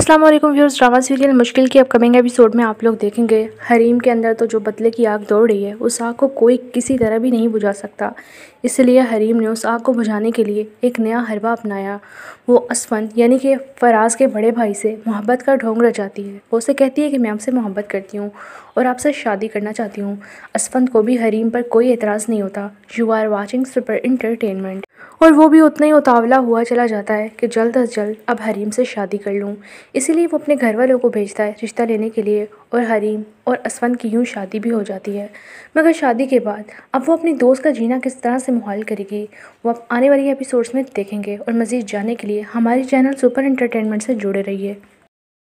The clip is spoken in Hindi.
असलम व्यूर्स ड्रामा सीरियल मुश्किल के अपकमिंग एपिसोड में आप लोग देखेंगे हरीम के अंदर तो जो बदले की आग दौड़ रही है उस आग को कोई किसी तरह भी नहीं बुझा सकता इसलिए हरीम ने उस आग को बुझाने के लिए एक नया हरबा अपनाया वो असफन यानी कि फराज के बड़े भाई से मोहब्बत का ढोंग रचाती है वो उसे कहती है कि मैं आपसे मोहब्बत करती हूँ और आपसे शादी करना चाहती हूँ असफन को भी हरीम पर कोई एतराज़ नहीं होता you are watching super entertainment और वो भी उतना ही उतावला हुआ चला जाता है कि जल्द अज जल्द अब हरीम से शादी कर लूँ इसीलिए वो अपने घर वालों को भेजता है रिश्ता लेने के लिए और हरीम और असवंत की यूँ शादी भी हो जाती है मगर शादी के बाद अब वो अपनी दोस्त का जीना किस तरह से मुहाल करेगी वो अब आने वाली एपिसोड्स में देखेंगे और मज़ीद जाने के लिए हमारे चैनल सुपर इंटरटेनमेंट से जुड़े रहिए